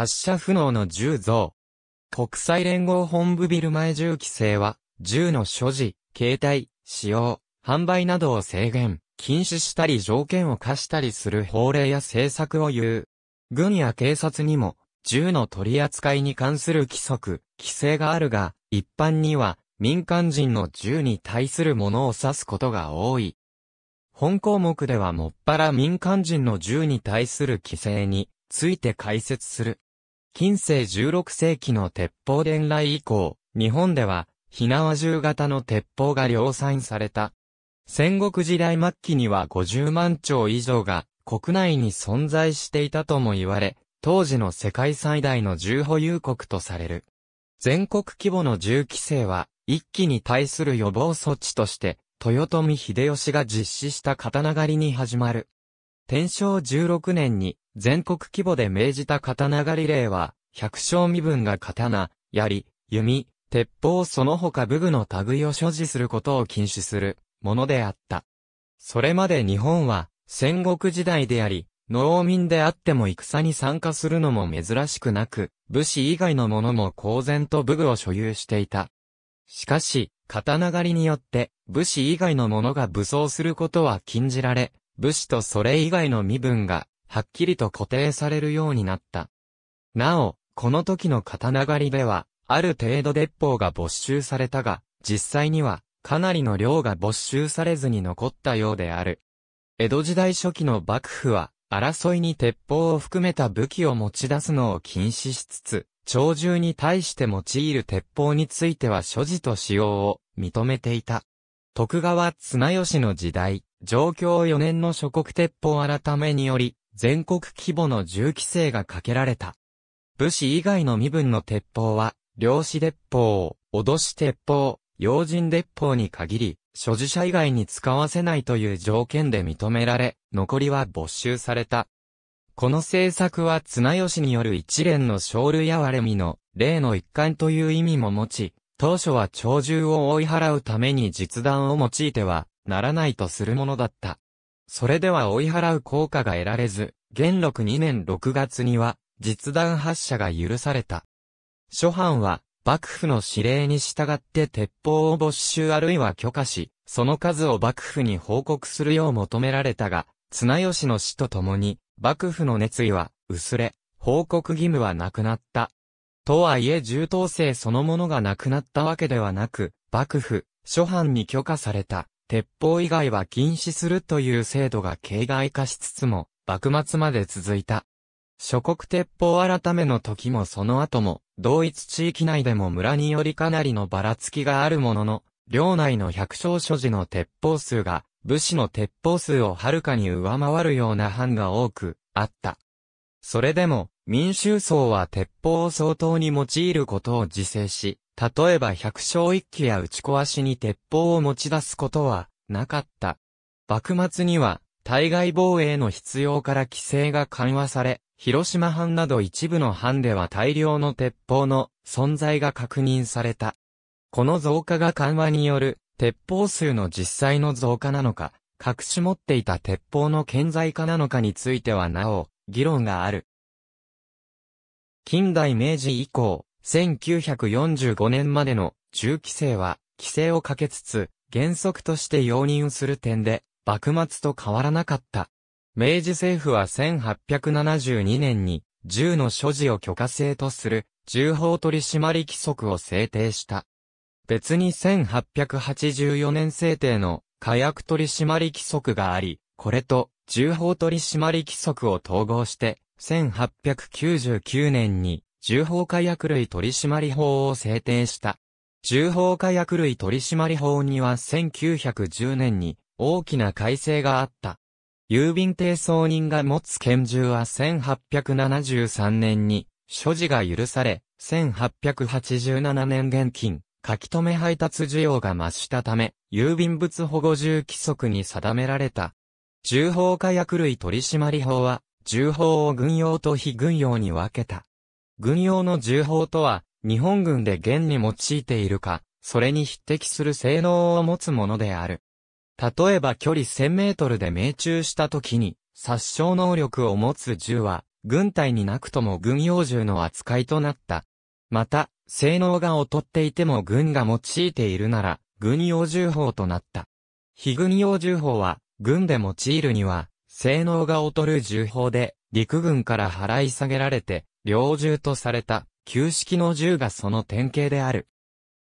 発射不能の銃像。国際連合本部ビル前銃規制は、銃の所持、携帯、使用、販売などを制限、禁止したり条件を課したりする法令や政策を言う。軍や警察にも、銃の取り扱いに関する規則、規制があるが、一般には、民間人の銃に対するものを指すことが多い。本項目ではもっぱら民間人の銃に対する規制について解説する。近世16世紀の鉄砲伝来以降、日本では、火縄銃型の鉄砲が量産された。戦国時代末期には50万丁以上が国内に存在していたとも言われ、当時の世界最大の銃保有国とされる。全国規模の銃規制は、一気に対する予防措置として、豊臣秀吉が実施した刀狩りに始まる。天正16年に全国規模で命じた刀狩り令は、百姓身分が刀、槍、弓、鉄砲その他武具の類を所持することを禁止するものであった。それまで日本は戦国時代であり、農民であっても戦に参加するのも珍しくなく、武士以外の者も公然と武具を所有していた。しかし、刀狩りによって武士以外の者が武装することは禁じられ、武士とそれ以外の身分が、はっきりと固定されるようになった。なお、この時の刀狩りでは、ある程度鉄砲が没収されたが、実際には、かなりの量が没収されずに残ったようである。江戸時代初期の幕府は、争いに鉄砲を含めた武器を持ち出すのを禁止しつつ、鳥獣に対して用いる鉄砲については所持と使用を認めていた。徳川綱吉の時代、状況4年の諸国鉄砲改めにより、全国規模の銃規制がかけられた。武士以外の身分の鉄砲は、漁師鉄砲、脅し鉄砲、用心鉄砲に限り、所持者以外に使わせないという条件で認められ、残りは没収された。この政策は綱吉による一連の勝類や割れ身の、例の一環という意味も持ち、当初は鳥獣を追い払うために実弾を用いては、ならないとするものだった。それでは追い払う効果が得られず、元禄2年6月には、実弾発射が許された。諸藩は、幕府の指令に従って鉄砲を没収あるいは許可し、その数を幕府に報告するよう求められたが、綱吉の死とともに、幕府の熱意は、薄れ、報告義務はなくなった。とはいえ重刀性そのものがなくなったわけではなく、幕府、諸藩に許可された、鉄砲以外は禁止するという制度が形骸化しつつも、幕末まで続いた。諸国鉄砲改めの時もその後も、同一地域内でも村によりかなりのばらつきがあるものの、領内の百姓所持の鉄砲数が、武士の鉄砲数をはるかに上回るような藩が多く、あった。それでも、民衆層は鉄砲を相当に用いることを自制し、例えば百姓一揆や打ち壊しに鉄砲を持ち出すことはなかった。幕末には、対外防衛の必要から規制が緩和され、広島藩など一部の藩では大量の鉄砲の存在が確認された。この増加が緩和による鉄砲数の実際の増加なのか、隠し持っていた鉄砲の顕在化なのかについてはなお、議論がある。近代明治以降、1945年までの銃規制は、規制をかけつつ、原則として容認する点で、幕末と変わらなかった。明治政府は1872年に、銃の所持を許可制とする、銃法取締規則を制定した。別に1884年制定の火薬取締規則があり、これと銃法取締規則を統合して1899年に重砲火薬類取締法を制定した。重砲火薬類取締法には1910年に大きな改正があった。郵便定送人が持つ拳銃は1873年に所持が許され、1887年現金、書き留め配達需要が増したため、郵便物保護銃規則に定められた。重砲火薬類取締法は、銃砲を軍用と非軍用に分けた。軍用の銃砲とは、日本軍で現に用いているか、それに匹敵する性能を持つものである。例えば距離1000メートルで命中した時に、殺傷能力を持つ銃は、軍隊になくとも軍用銃の扱いとなった。また、性能が劣っていても軍が用いているなら、軍用銃砲となった。非軍用銃砲は、軍で用いるには、性能が劣る銃砲で、陸軍から払い下げられて、猟銃とされた、旧式の銃がその典型である。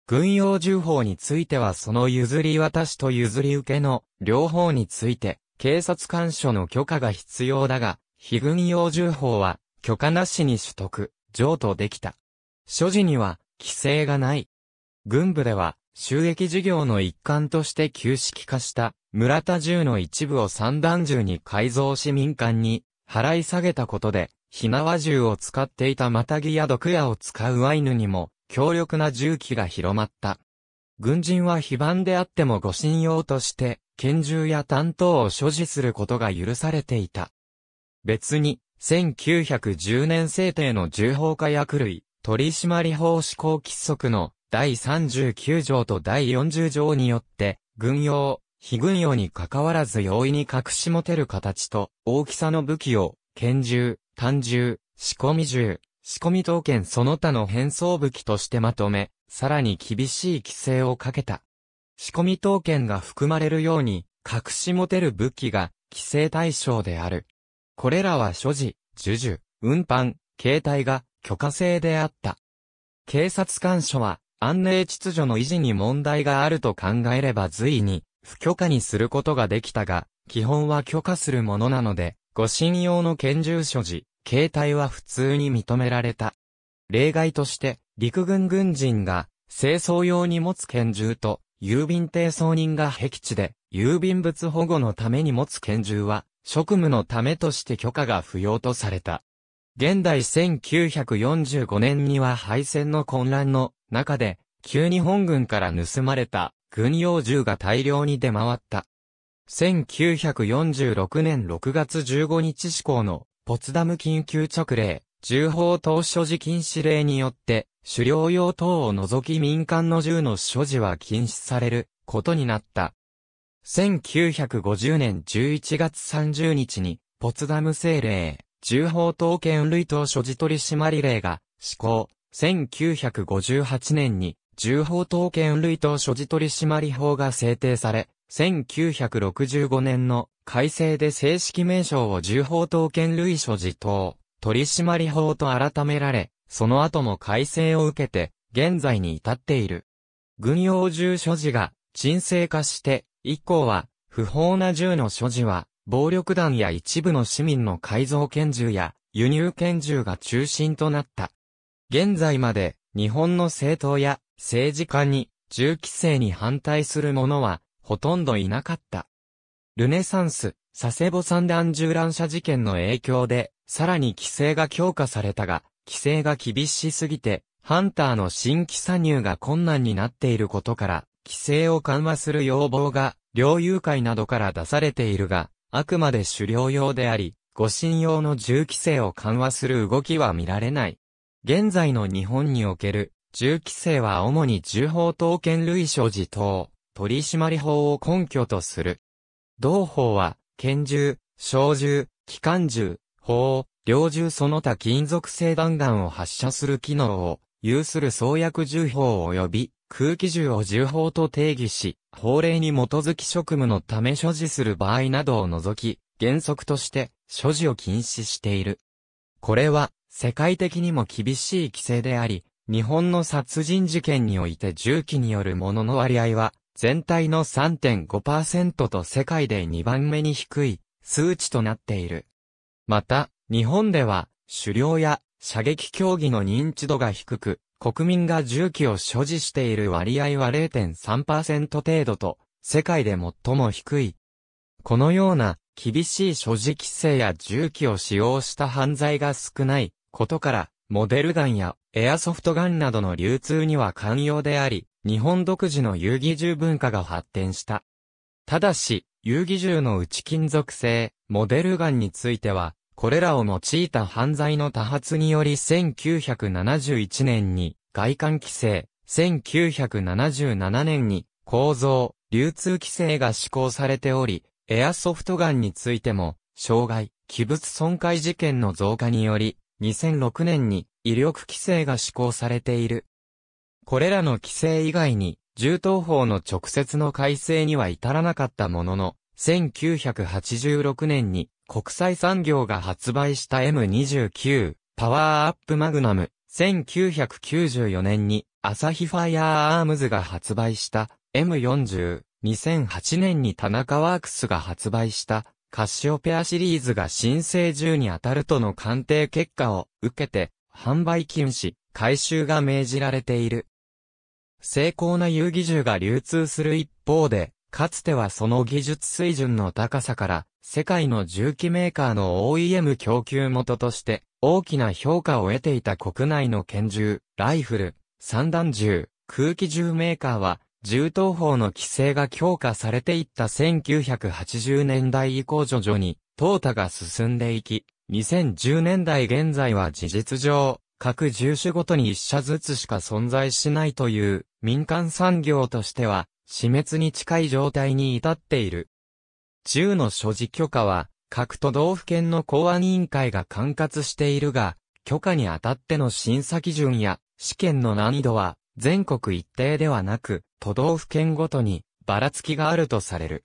軍用銃砲についてはその譲り渡しと譲り受けの両方について警察官署の許可が必要だが、非軍用銃砲は許可なしに取得、譲渡できた。所持には規制がない。軍部では収益事業の一環として旧式化した村田銃の一部を三段銃に改造し民間に払い下げたことで、火縄銃を使っていたマタギや毒矢を使うワイヌにも強力な銃器が広まった。軍人は非番であっても護身用として、拳銃や担当を所持することが許されていた。別に、1910年制定の銃砲火薬類、取締法施行規則の第39条と第40条によって、軍用、非軍用に関わらず容易に隠し持てる形と、大きさの武器を、拳銃、単銃、仕込み銃、仕込み刀剣その他の変装武器としてまとめ、さらに厳しい規制をかけた。仕込み刀剣が含まれるように、隠し持てる武器が、規制対象である。これらは所持、授受、運搬、携帯が許可制であった。警察官署は、安寧秩序の維持に問題があると考えれば随に、不許可にすることができたが、基本は許可するものなので、護身用の拳銃所持、携帯は普通に認められた。例外として、陸軍軍人が、清掃用に持つ拳銃と、郵便抵送人が僻地で、郵便物保護のために持つ拳銃は、職務のためとして許可が不要とされた。現代1945年には敗戦の混乱の中で、旧日本軍から盗まれた軍用銃が大量に出回った。1946年6月15日施行のポツダム緊急直令、銃砲等所持禁止令によって、狩猟用等を除き民間の銃の所持は禁止されることになった。1950年11月30日に、ポツダム政令、銃砲等権類等所持取締令が施行。1958年に銃砲刀剣類等所持取締法が制定され、1965年の改正で正式名称を銃砲刀剣類所持等取締法と改められ、その後も改正を受けて、現在に至っている。軍用銃所持が沈静化して、以降は、不法な銃の所持は、暴力団や一部の市民の改造拳銃や輸入拳銃が中心となった。現在まで日本の政党や政治家に銃規制に反対する者はほとんどいなかった。ルネサンス、佐世保三段銃乱射事件の影響で、さらに規制が強化されたが、規制が厳しすぎて、ハンターの新規参入が困難になっていることから、規制を緩和する要望が、領友会などから出されているが、あくまで狩猟用であり、護身用の銃規制を緩和する動きは見られない。現在の日本における銃規制は主に銃法刀剣類所持等、取締法を根拠とする。同法は、拳銃、小銃、機関銃、砲、猟銃その他金属製弾丸を発射する機能を有する創薬銃法及び空気銃を銃法と定義し、法令に基づき職務のため所持する場合などを除き、原則として所持を禁止している。これは世界的にも厳しい規制であり、日本の殺人事件において銃器によるものの割合は、全体の3.5%と世界で2番目に低い数値となっている。また、日本では、狩猟や射撃競技の認知度が低く、国民が銃器を所持している割合は0.3%程度と、世界で最も低い。このような厳しい所持規制や銃器を使用した犯罪が少ないことから、モデルガンやエアソフトガンなどの流通には寛容であり、日本独自の遊戯銃文化が発展した。ただし、遊戯銃の内金属製、モデルガンについては、これらを用いた犯罪の多発により1971年に外観規制、1977年に構造、流通規制が施行されており、エアソフトガンについても、障害、器物損壊事件の増加により、2006年に威力規制が施行されている。これらの規制以外に、銃刀法の直接の改正には至らなかったものの、1986年に国際産業が発売した M29 パワーアップマグナム、1994年にアサヒファイアーアームズが発売した M40、2008年に田中ワークスが発売したカシオペアシリーズが新生1に当たるとの鑑定結果を受けて、販売禁止、回収が命じられている。精巧な遊技銃が流通する一方で、かつてはその技術水準の高さから、世界の銃器メーカーの OEM 供給元として、大きな評価を得ていた国内の拳銃、ライフル、散弾銃、空気銃メーカーは、銃刀法の規制が強化されていった1980年代以降徐々に、淘汰が進んでいき、2010年代現在は事実上、各銃種ごとに一社ずつしか存在しないという民間産業としては死滅に近い状態に至っている。銃の所持許可は各都道府県の公安委員会が管轄しているが、許可にあたっての審査基準や試験の難易度は全国一定ではなく、都道府県ごとにばらつきがあるとされる。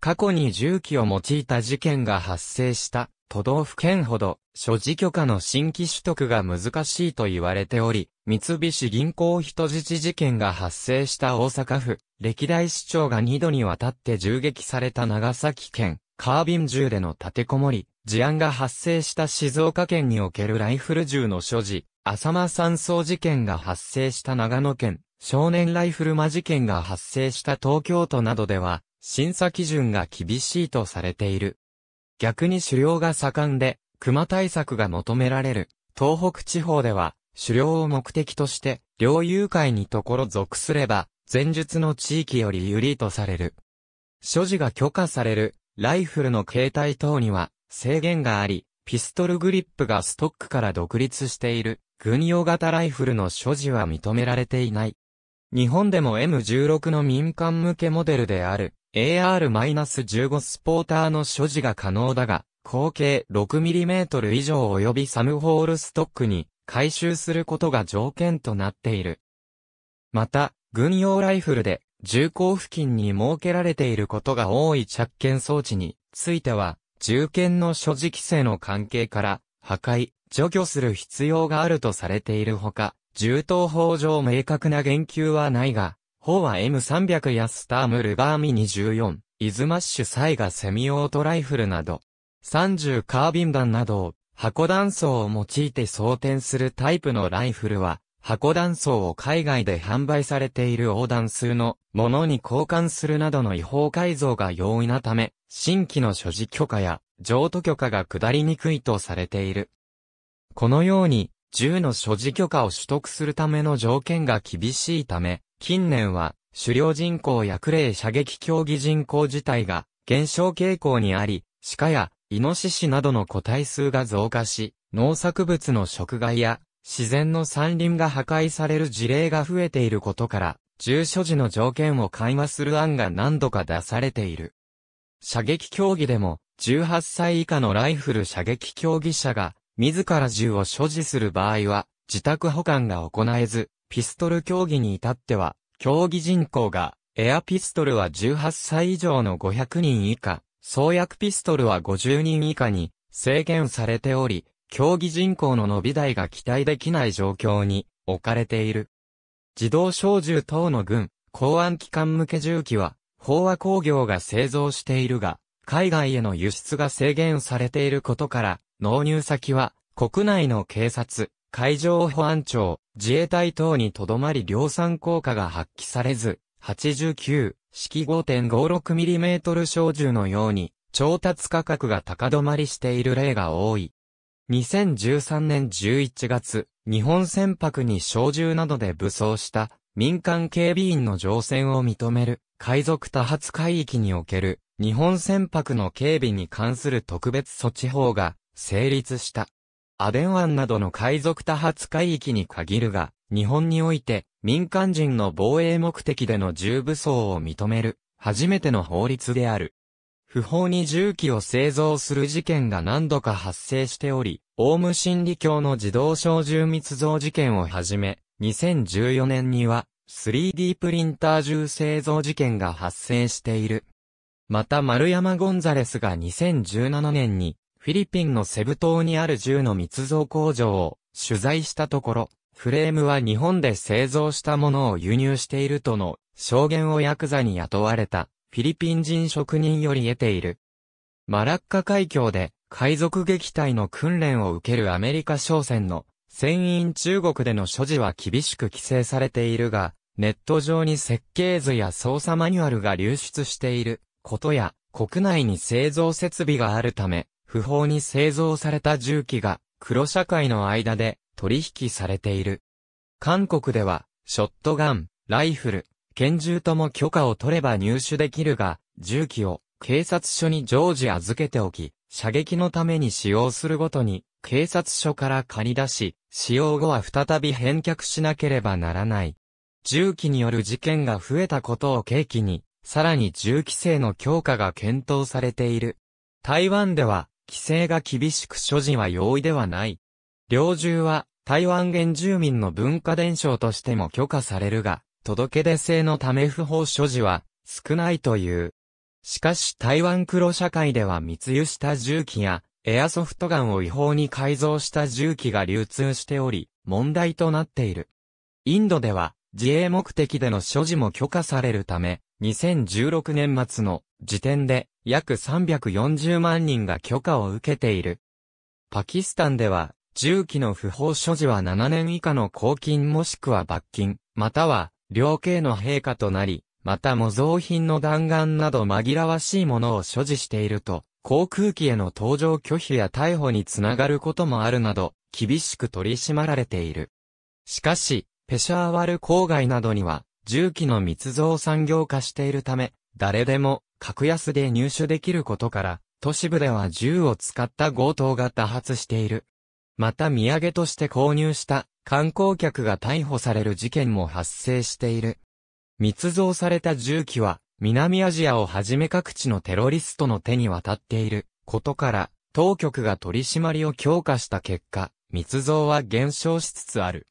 過去に銃器を用いた事件が発生した都道府県ほど所持許可の新規取得が難しいと言われており、三菱銀行人質事件が発生した大阪府、歴代市長が2度にわたって銃撃された長崎県、カービン銃での立てこもり、事案が発生した静岡県におけるライフル銃の所持、浅間山荘事件が発生した長野県、少年ライフル魔事件が発生した東京都などでは、審査基準が厳しいとされている。逆に狩猟が盛んで、熊対策が求められる、東北地方では、狩猟を目的として、猟友会にところ属すれば、前述の地域より有利とされる。所持が許可される、ライフルの携帯等には、制限があり、ピストルグリップがストックから独立している、軍用型ライフルの所持は認められていない。日本でも M16 の民間向けモデルである AR-15 スポーターの所持が可能だが、口径 6mm 以上及びサムホールストックに回収することが条件となっている。また、軍用ライフルで銃口付近に設けられていることが多い着剣装置については、銃剣の所持規制の関係から、破壊、除去する必要があるとされているほか、銃刀法上明確な言及はないが、法は M300 やスタームルバーミニ4イズマッシュサイガセミオートライフルなど、30カービン弾などを箱弾層を用いて装填するタイプのライフルは、箱弾層を海外で販売されている横断数のものに交換するなどの違法改造が容易なため、新規の所持許可や譲渡許可が下りにくいとされている。このように、銃の所持許可を取得するための条件が厳しいため、近年は、狩猟人口やクレイ射撃競技人口自体が減少傾向にあり、鹿やイノシシなどの個体数が増加し、農作物の食害や自然の山林が破壊される事例が増えていることから、銃所持の条件を緩和する案が何度か出されている。射撃競技でも、18歳以下のライフル射撃競技者が自ら銃を所持する場合は、自宅保管が行えず、ピストル競技に至っては、競技人口が、エアピストルは18歳以上の500人以下、創薬ピストルは50人以下に制限されており、競技人口の伸び台が期待できない状況に置かれている。自動小銃等の軍、公安機関向け銃器は、飽和工業が製造しているが、海外への輸出が制限されていることから、納入先は、国内の警察、海上保安庁、自衛隊等にとどまり量産効果が発揮されず、89、式 5.56mm 小銃のように、調達価格が高止まりしている例が多い。2013年11月、日本船舶に小銃などで武装した民間警備員の乗船を認める海賊多発海域における日本船舶の警備に関する特別措置法が成立した。アデン湾などの海賊多発海域に限るが、日本において民間人の防衛目的での銃武装を認める、初めての法律である。不法に銃器を製造する事件が何度か発生しており、オウム真理教の自動小銃密造事件をはじめ、2014年には 3D プリンター銃製造事件が発生している。また丸山ゴンザレスが2017年にフィリピンのセブ島にある銃の密造工場を取材したところ、フレームは日本で製造したものを輸入しているとの証言をヤクザに雇われたフィリピン人職人より得ている。マラッカ海峡で海賊撃退の訓練を受けるアメリカ商船の船員中国での所持は厳しく規制されているが、ネット上に設計図や操作マニュアルが流出していることや国内に製造設備があるため、不法に製造された銃器が黒社会の間で取引されている。韓国では、ショットガン、ライフル、拳銃とも許可を取れば入手できるが、銃器を警察署に常時預けておき、射撃のために使用するごとに、警察署から借り出し、使用後は再び返却しなければならない。銃器による事件が増えたことを契機に、さらに銃規制の強化が検討されている。台湾では、規制が厳しく所持は容易ではない。猟銃は台湾原住民の文化伝承としても許可されるが、届け出制のため不法所持は少ないという。しかし台湾黒社会では密輸した銃器やエアソフトガンを違法に改造した銃器が流通しており、問題となっている。インドでは自衛目的での所持も許可されるため、2016年末の時点で約340万人が許可を受けている。パキスタンでは、銃器の不法所持は7年以下の公金もしくは罰金、または、量刑の陛下となり、また模造品の弾丸など紛らわしいものを所持していると、航空機への搭乗拒否や逮捕につながることもあるなど、厳しく取り締まられている。しかし、ペシャーワル郊外などには、重機の密造産業化しているため、誰でも、格安で入手できることから、都市部では銃を使った強盗が多発している。また土産として購入した観光客が逮捕される事件も発生している。密造された銃器は南アジアをはじめ各地のテロリストの手に渡っていることから当局が取り締まりを強化した結果、密造は減少しつつある。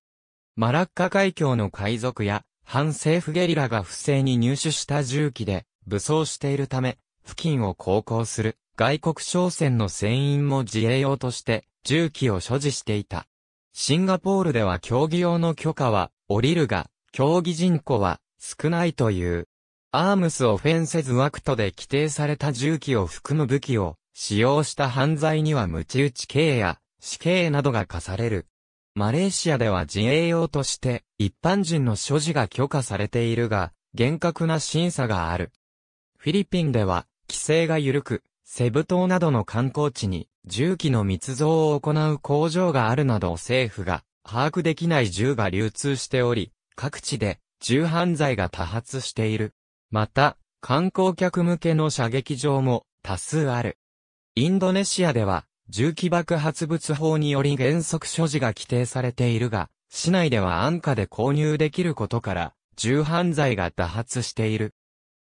マラッカ海峡の海賊や反政府ゲリラが不正に入手した銃器で武装しているため、付近を航行する外国商船の船員も自衛用として銃器を所持していた。シンガポールでは競技用の許可は降りるが、競技人口は少ないという。アームスオフェンセズワクトで規定された銃器を含む武器を使用した犯罪には鞭打ち刑や死刑などが課される。マレーシアでは自衛用として一般人の所持が許可されているが、厳格な審査がある。フィリピンでは、規制が緩く、セブ島などの観光地に銃器の密造を行う工場があるなど政府が把握できない銃が流通しており、各地で銃犯罪が多発している。また、観光客向けの射撃場も多数ある。インドネシアでは、銃器爆発物法により原則所持が規定されているが、市内では安価で購入できることから、銃犯罪が多発している。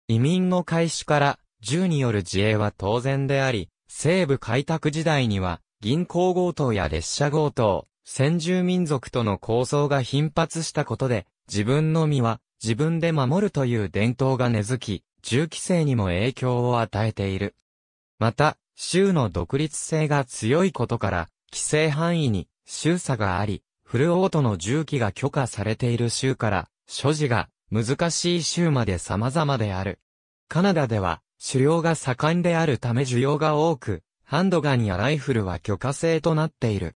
移民の開始から銃による自衛は当然であり、西部開拓時代には銀行強盗や列車強盗、先住民族との抗争が頻発したことで、自分の身は自分で守るという伝統が根付き、銃規制にも影響を与えている。また、州の独立性が強いことから、規制範囲に州差があり、フルオートの銃器が許可されている州から、所持が難しい州まで様々である。カナダでは、狩猟が盛んであるため需要が多く、ハンドガンやライフルは許可制となっている。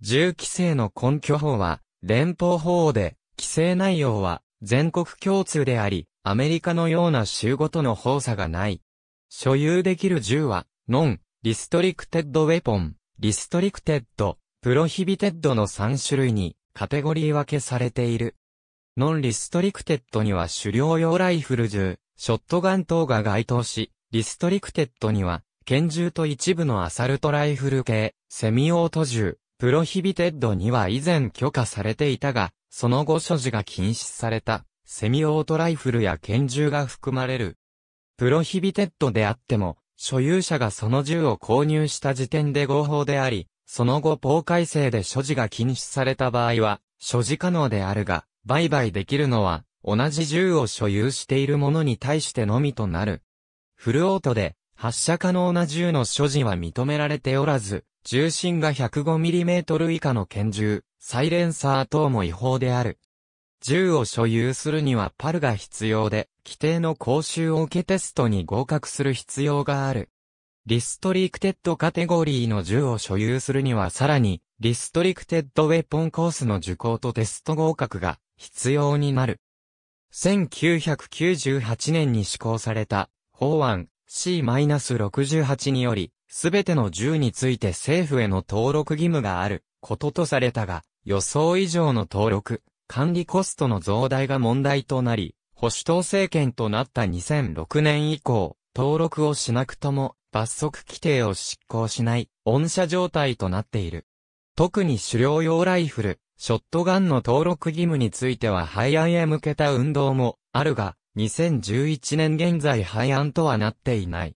銃規制の根拠法は、連邦法で、規制内容は全国共通であり、アメリカのような州ごとの法差がない。所有できる銃は、ノン、リストリクテッドウェポン、リストリクテッド、プロヒビテッドの3種類にカテゴリー分けされている。ノンリストリクテッドには狩猟用ライフル銃、ショットガン等が該当し、リストリクテッドには、拳銃と一部のアサルトライフル系、セミオート銃、プロヒビテッドには以前許可されていたが、その後所持が禁止された、セミオートライフルや拳銃が含まれる。プロヒビテッドであっても、所有者がその銃を購入した時点で合法であり、その後法改正で所持が禁止された場合は、所持可能であるが、売買できるのは、同じ銃を所有している者に対してのみとなる。フルオートで、発射可能な銃の所持は認められておらず、重心が 105mm 以下の拳銃、サイレンサー等も違法である。銃を所有するにはパルが必要で、規定の講習を受けテストに合格する必要がある。リストリクテッドカテゴリーの銃を所有するにはさらに、リストリクテッドウェポンコースの受講とテスト合格が必要になる。1998年に施行された法案 C-68 により、すべての銃について政府への登録義務があることとされたが、予想以上の登録、管理コストの増大が問題となり、保守党政権となった2006年以降、登録をしなくとも罰則規定を執行しない、恩赦状態となっている。特に狩猟用ライフル、ショットガンの登録義務については廃案へ向けた運動もあるが、2011年現在廃案とはなっていない。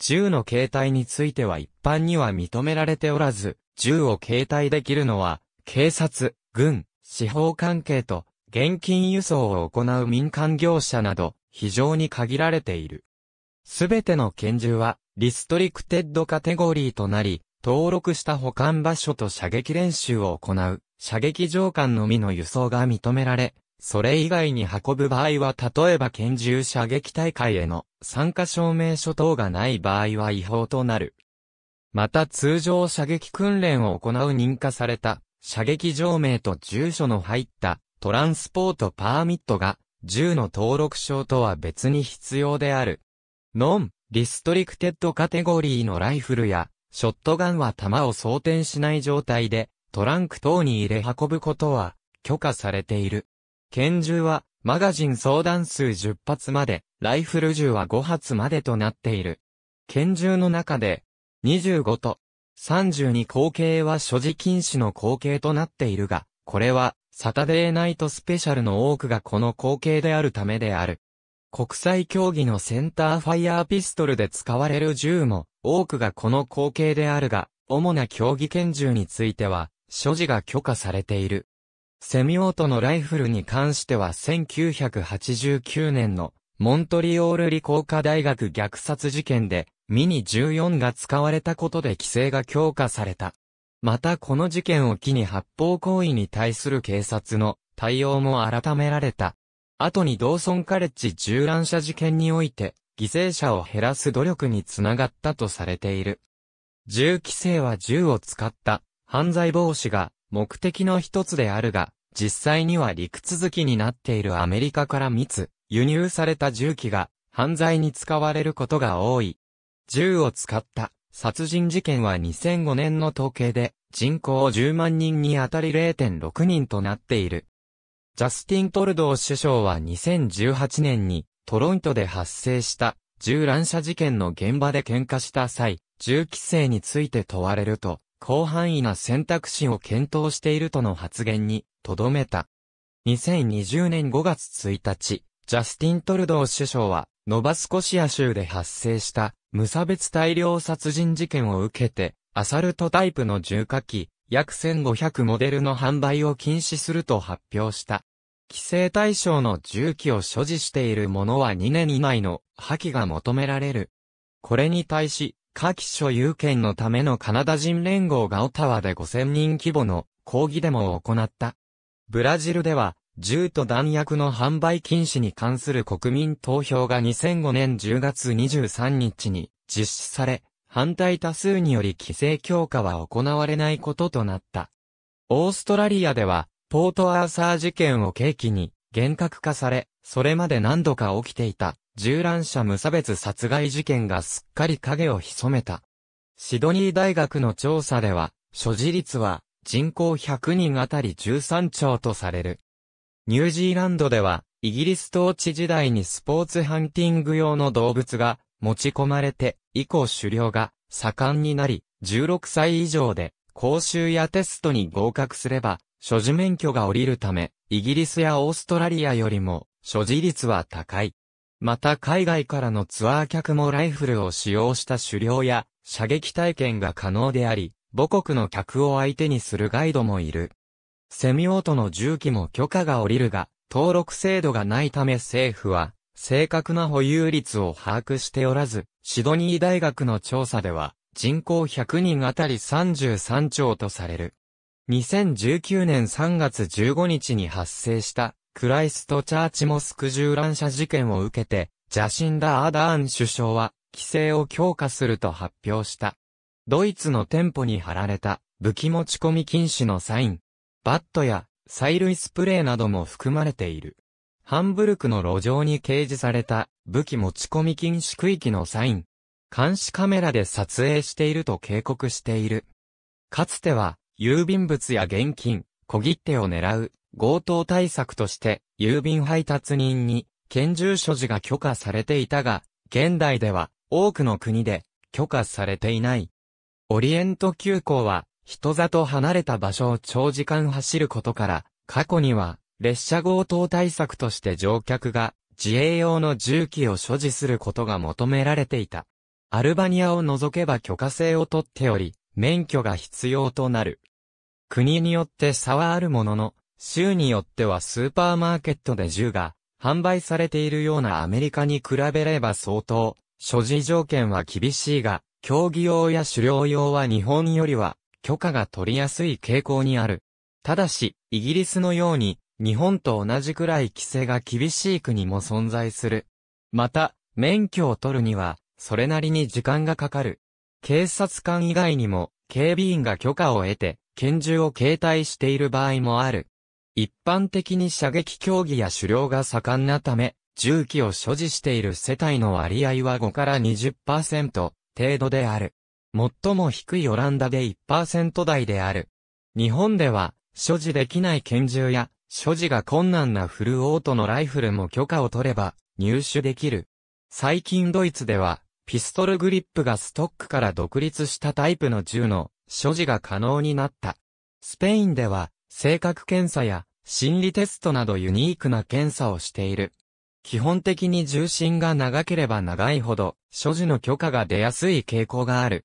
銃の携帯については一般には認められておらず、銃を携帯できるのは、警察、軍、司法関係と、現金輸送を行う民間業者など、非常に限られている。すべての拳銃は、リストリクテッドカテゴリーとなり、登録した保管場所と射撃練習を行う。射撃上官のみの輸送が認められ、それ以外に運ぶ場合は例えば拳銃射撃大会への参加証明書等がない場合は違法となる。また通常射撃訓練を行う認可された射撃場名と住所の入ったトランスポートパーミットが銃の登録証とは別に必要である。ノン、リストリクテッドカテゴリーのライフルやショットガンは弾を装填しない状態でトランク等に入れ運ぶことは許可されている。拳銃はマガジン相談数10発まで、ライフル銃は5発までとなっている。拳銃の中で25と32口径は所持禁止の口径となっているが、これはサタデーナイトスペシャルの多くがこの口径であるためである。国際競技のセンターファイアーピストルで使われる銃も多くがこの口径であるが、主な競技拳銃については所持が許可されている。セミオートのライフルに関しては1989年のモントリオール理工科大学虐殺事件でミニ14が使われたことで規制が強化された。またこの事件を機に発砲行為に対する警察の対応も改められた。後に同村カレッジ銃乱射事件において犠牲者を減らす努力につながったとされている。銃規制は銃を使った犯罪防止が目的の一つであるが、実際には陸続きになっているアメリカから密、輸入された銃器が犯罪に使われることが多い。銃を使った殺人事件は2005年の統計で人口10万人にあたり0.6人となっている。ジャスティン・トルドー首相は2018年にトロントで発生した銃乱射事件の現場で喧嘩した際、銃規制について問われると、広範囲な選択肢を検討しているとの発言に、とどめた。2020年5月1日、ジャスティン・トルドー首相は、ノバスコシア州で発生した、無差別大量殺人事件を受けて、アサルトタイプの重火器、約1500モデルの販売を禁止すると発表した。規制対象の銃器を所持している者は2年以内の破棄が求められる。これに対し、下記所有権のためのカナダ人連合がオタワで5000人規模の抗議デモを行った。ブラジルでは、銃と弾薬の販売禁止に関する国民投票が2005年10月23日に実施され、反対多数により規制強化は行われないこととなった。オーストラリアでは、ポートアーサー事件を契機に厳格化され、それまで何度か起きていた銃乱射無差別殺害事件がすっかり影を潜めた。シドニー大学の調査では、所持率は人口100人あたり13兆とされる。ニュージーランドでは、イギリス統治時代にスポーツハンティング用の動物が持ち込まれて、以降狩猟が盛んになり、16歳以上で講習やテストに合格すれば、所持免許が下りるため、イギリスやオーストラリアよりも、所持率は高い。また海外からのツアー客もライフルを使用した狩猟や射撃体験が可能であり、母国の客を相手にするガイドもいる。セミオートの銃器も許可が下りるが、登録制度がないため政府は、正確な保有率を把握しておらず、シドニー大学の調査では、人口100人あたり33兆とされる。2019年3月15日に発生したクライストチャーチモスク銃乱射事件を受けて、ジャシンダ・アーダーン首相は、規制を強化すると発表した。ドイツの店舗に貼られた、武器持ち込み禁止のサイン。バットや、催涙スプレーなども含まれている。ハンブルクの路上に掲示された、武器持ち込み禁止区域のサイン。監視カメラで撮影していると警告している。かつては、郵便物や現金、小切手を狙う強盗対策として郵便配達人に拳銃所持が許可されていたが、現代では多くの国で許可されていない。オリエント急行は人里離れた場所を長時間走ることから、過去には列車強盗対策として乗客が自衛用の銃器を所持することが求められていた。アルバニアを除けば許可制を取っており、免許が必要となる。国によって差はあるものの、州によってはスーパーマーケットで銃が販売されているようなアメリカに比べれば相当、所持条件は厳しいが、競技用や狩猟用は日本よりは許可が取りやすい傾向にある。ただし、イギリスのように日本と同じくらい規制が厳しい国も存在する。また、免許を取るには、それなりに時間がかかる。警察官以外にも、警備員が許可を得て、拳銃を携帯している場合もある。一般的に射撃競技や狩猟が盛んなため、銃器を所持している世帯の割合は5から20%程度である。最も低いオランダで1%台である。日本では、所持できない拳銃や、所持が困難なフルオートのライフルも許可を取れば、入手できる。最近ドイツでは、ピストルグリップがストックから独立したタイプの銃の、所持が可能になった。スペインでは、性格検査や心理テストなどユニークな検査をしている。基本的に重心が長ければ長いほど、所持の許可が出やすい傾向がある。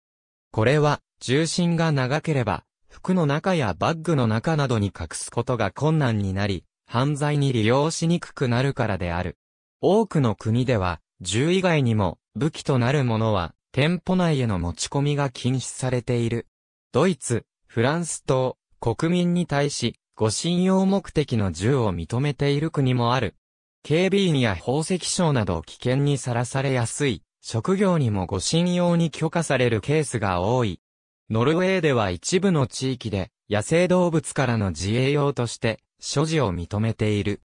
これは、重心が長ければ、服の中やバッグの中などに隠すことが困難になり、犯罪に利用しにくくなるからである。多くの国では、銃以外にも、武器となるものは、店舗内への持ち込みが禁止されている。ドイツ、フランス等、国民に対し、ご信用目的の銃を認めている国もある。警備員や宝石商など危険にさらされやすい、職業にもご信用に許可されるケースが多い。ノルウェーでは一部の地域で、野生動物からの自衛用として、所持を認めている。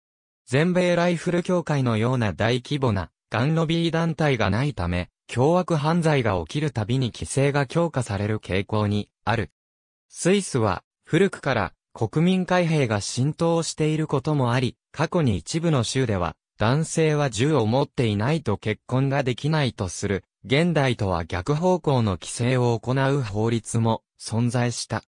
全米ライフル協会のような大規模な、ガンロビー団体がないため、凶悪犯罪が起きるたびに規制が強化される傾向にある。スイスは古くから国民開閉が浸透していることもあり、過去に一部の州では、男性は銃を持っていないと結婚ができないとする、現代とは逆方向の規制を行う法律も存在した。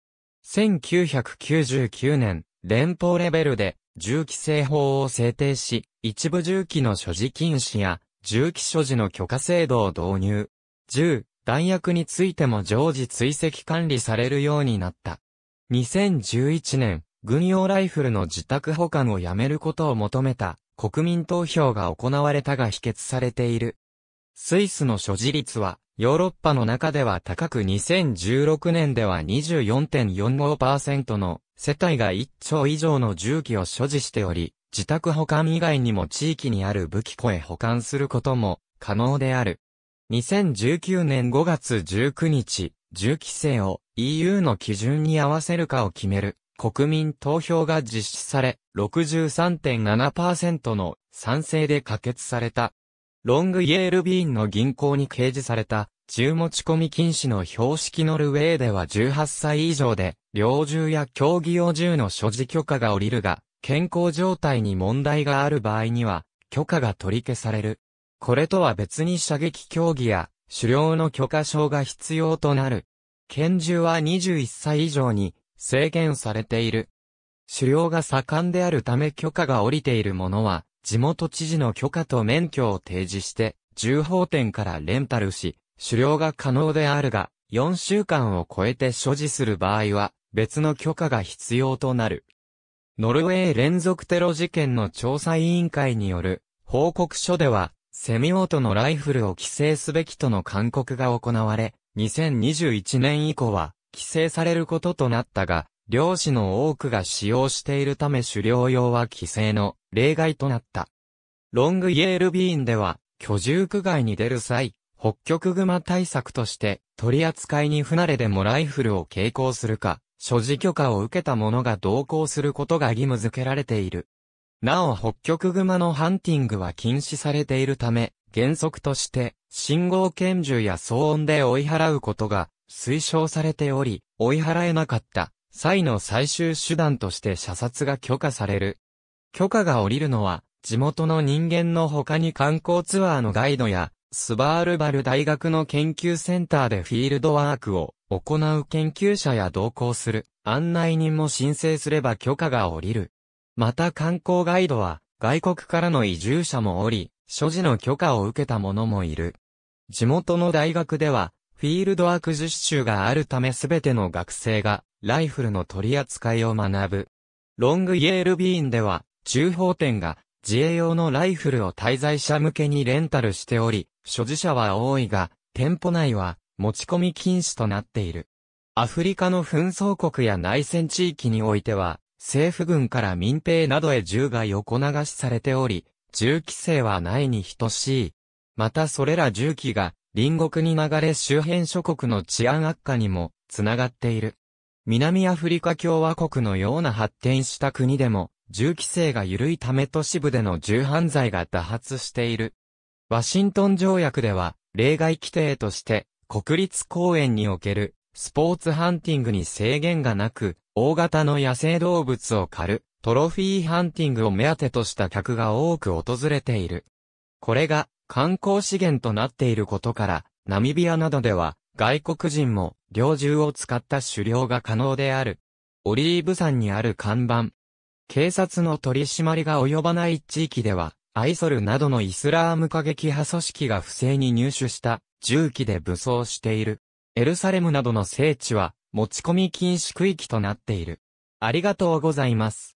1999年、連邦レベルで銃規制法を制定し、一部銃器の所持禁止や銃器所持の許可制度を導入。銃、弾薬についても常時追跡管理されるようになった。2011年、軍用ライフルの自宅保管をやめることを求めた国民投票が行われたが否決されている。スイスの所持率はヨーロッパの中では高く2016年では24.45%の世帯が1兆以上の銃器を所持しており、自宅保管以外にも地域にある武器庫へ保管することも可能である。2019年5月19日、銃規制を EU の基準に合わせるかを決める国民投票が実施され、63.7%の賛成で可決された。ロングイエールビーンの銀行に掲示された、銃持ち込み禁止の標識ノルウェーでは18歳以上で、猟銃や競技用銃の所持許可が下りるが、健康状態に問題がある場合には、許可が取り消される。これとは別に射撃競技や、狩猟の許可証が必要となる。拳銃は21歳以上に制限されている。狩猟が盛んであるため許可が下りているものは、地元知事の許可と免許を提示して、銃砲店からレンタルし、狩猟が可能であるが、4週間を超えて所持する場合は、別の許可が必要となる。ノルウェー連続テロ事件の調査委員会による報告書では、セミオートのライフルを規制すべきとの勧告が行われ、2021年以降は、規制されることとなったが、漁師の多くが使用しているため狩猟用は規制の例外となった。ロングイエールビーンでは、居住区外に出る際、北極熊対策として、取り扱いに不慣れでもライフルを携行するか、所持許可を受けた者が同行することが義務付けられている。なお北極熊のハンティングは禁止されているため、原則として、信号拳銃や騒音で追い払うことが推奨されており、追い払えなかった際の最終手段として射殺が許可される。許可が下りるのは、地元の人間の他に観光ツアーのガイドや、スバールバル大学の研究センターでフィールドワークを行う研究者や同行する案内人も申請すれば許可が下りる。また観光ガイドは外国からの移住者もおり、所持の許可を受けた者もいる。地元の大学では、フィールドアーク実習があるためすべての学生が、ライフルの取り扱いを学ぶ。ロングイエールビーンでは、中砲店が、自衛用のライフルを滞在者向けにレンタルしており、所持者は多いが、店舗内は、持ち込み禁止となっている。アフリカの紛争国や内戦地域においては、政府軍から民兵などへ銃が横流しされており、銃規制はないに等しい。またそれら銃器が、隣国に流れ周辺諸国の治安悪化にも、つながっている。南アフリカ共和国のような発展した国でも、銃規制が緩いため都市部での銃犯罪が多発している。ワシントン条約では、例外規定として、国立公園における、スポーツハンティングに制限がなく、大型の野生動物を狩る、トロフィーハンティングを目当てとした客が多く訪れている。これが観光資源となっていることから、ナミビアなどでは外国人も猟銃を使った狩猟が可能である。オリーブ山にある看板。警察の取り締まりが及ばない地域では、アイソルなどのイスラーム過激派組織が不正に入手した銃器で武装している。エルサレムなどの聖地は持ち込み禁止区域となっている。ありがとうございます。